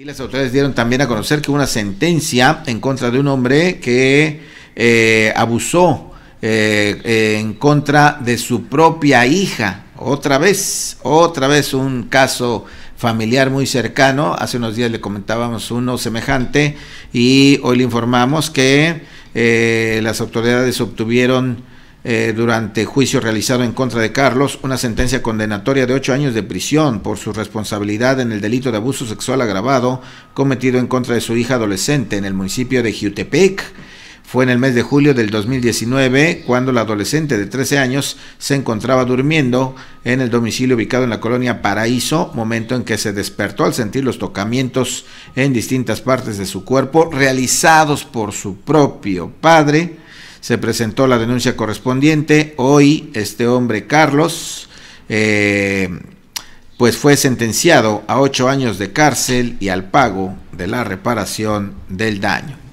Y las autoridades dieron también a conocer que una sentencia en contra de un hombre que eh, abusó eh, eh, en contra de su propia hija. Otra vez, otra vez un caso familiar muy cercano. Hace unos días le comentábamos uno semejante y hoy le informamos que las autoridades obtuvieron eh, durante juicio realizado en contra de Carlos una sentencia condenatoria de ocho años de prisión por su responsabilidad en el delito de abuso sexual agravado cometido en contra de su hija adolescente en el municipio de Jutepec. Fue en el mes de julio del 2019 cuando la adolescente de 13 años se encontraba durmiendo en el domicilio ubicado en la colonia Paraíso, momento en que se despertó al sentir los tocamientos en distintas partes de su cuerpo realizados por su propio padre se presentó la denuncia correspondiente. Hoy este hombre, Carlos, eh, pues fue sentenciado a ocho años de cárcel y al pago de la reparación del daño.